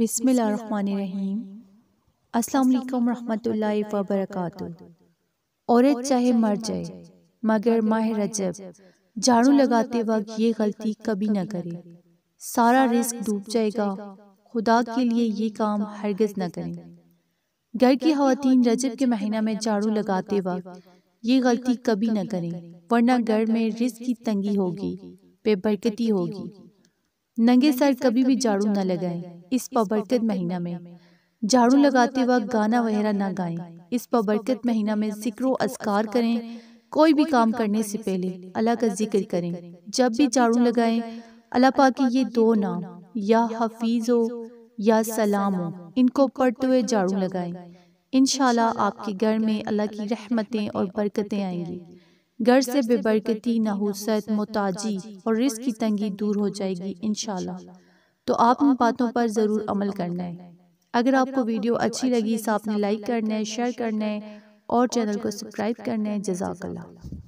बिसमीम अस्सलाम रहमतुल्लाहि व बरकातुहू औरत चाहे मर जाए मगर माह रजब झाड़ू लगाते वक्त ये गलती कभी ना करे सारा रिस्क डूब जाएगा खुदा के लिए ये काम हरगज ना करें घर की खातन रजब के महीना में झाड़ू लगाते वक्त ये गलती कभी ना करें वरना घर में रिस्क की तंगी होगी बेबरकती होगी नंगे सर कभी भी झाड़ू न लगाएं इस बबरकत महीना में झाड़ू लगाते वक्त गाना वगैरह न गाएं इस बबरकत महीना में जिक्र असकार करें कोई भी काम करने से पहले अल्लाह का जिक्र करें जब भी झाड़ू लगाएं अल्लाह पा के ये दो नाम या हफीज़ हो या सलाम हो इनको पढ़ते हुए झाड़ू लगाएं इन आपके घर में अल्लाह की रहमतें और बरकतें आएंगी घर से बेबरकती नहुसत मोताजी और रिस्क की तंगी दूर हो जाएगी इन तो, तो आप इन बातों पर ज़रूर अमल करना है अगर आपको वीडियो अच्छी लगी तो, तो आपने लाइक करना है शेयर करना है और चैनल को सब्सक्राइब करना है जजाकल्ला